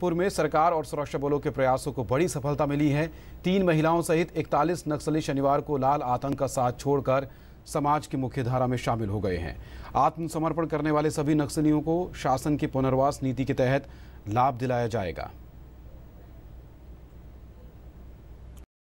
पुर में सरकार और सुरक्षा बलों के प्रयासों को बड़ी सफलता मिली है तीन महिलाओं सहित 41 नक्सली शनिवार को लाल आतंक का साथ छोड़कर समाज की मुख्य धारा में शामिल हो गए हैं आत्मसमर्पण करने वाले सभी नक्सलियों को शासन की पुनर्वास नीति के तहत लाभ दिलाया जाएगा